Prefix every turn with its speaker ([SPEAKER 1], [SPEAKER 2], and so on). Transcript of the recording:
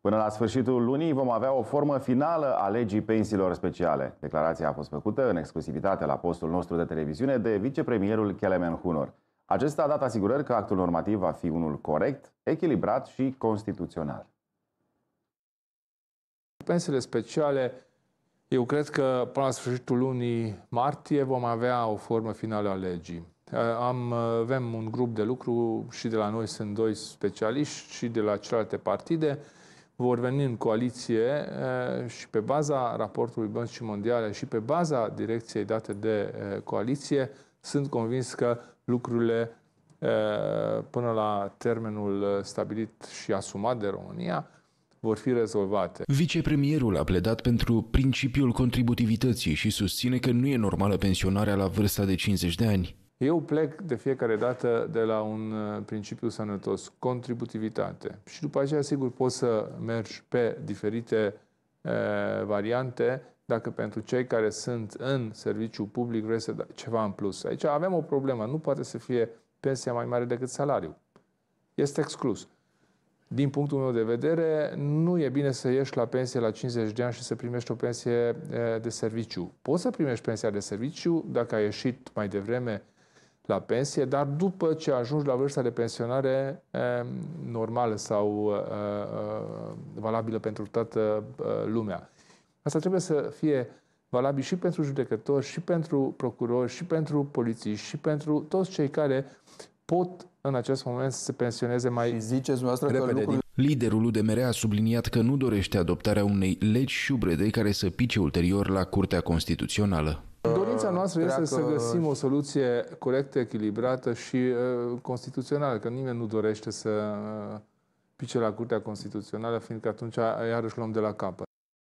[SPEAKER 1] Până la sfârșitul lunii vom avea o formă finală a legii pensiilor speciale. Declarația a fost făcută în exclusivitate la postul nostru de televiziune de vicepremierul Kelemen Hunor. Acesta a dat asigurări că actul normativ va fi unul corect, echilibrat și constituțional.
[SPEAKER 2] Pensiile speciale, eu cred că până la sfârșitul lunii martie vom avea o formă finală a legii. Eh, am, eh, avem un grup de lucru și de la noi sunt doi specialiști și de la celelalte partide vor veni în coaliție și pe baza raportului Băncii Mondiale și pe baza direcției date de coaliție, sunt convins că lucrurile până la termenul stabilit și asumat de România vor fi rezolvate.
[SPEAKER 3] Vicepremierul a pledat pentru principiul contributivității și susține că nu e normală pensionarea la vârsta de 50 de ani.
[SPEAKER 2] Eu plec de fiecare dată de la un uh, principiu sănătos, contributivitate. Și după aceea, sigur, poți să mergi pe diferite e, uh, variante dacă pentru cei care sunt în serviciu public vrei să dai ceva în plus. Aici avem o problemă. Nu poate să fie pensia mai mare decât salariul. Este exclus. Din punctul meu de vedere, nu e bine să ieși la pensie la 50 de ani și să primești o pensie uh, de serviciu. Poți să primești pensia de serviciu dacă ai ieșit mai devreme la pensie, dar după ce ajungi la vârsta de pensionare normală sau valabilă pentru toată lumea. Asta trebuie să fie valabil și pentru judecători, și pentru procurori, și pentru poliții, și pentru toți cei care pot în acest moment să se pensioneze mai și ziceți repede. Că lucruri...
[SPEAKER 3] Liderul UDMR a subliniat că nu dorește adoptarea unei legi șubrede care să pice ulterior la Curtea Constituțională.
[SPEAKER 2] Intenția noastră treacă... este să găsim o soluție corectă, echilibrată și uh, constituțională, că nimeni nu dorește să uh, pice la Curtea Constituțională, fiindcă atunci iarăși luăm de la capăt.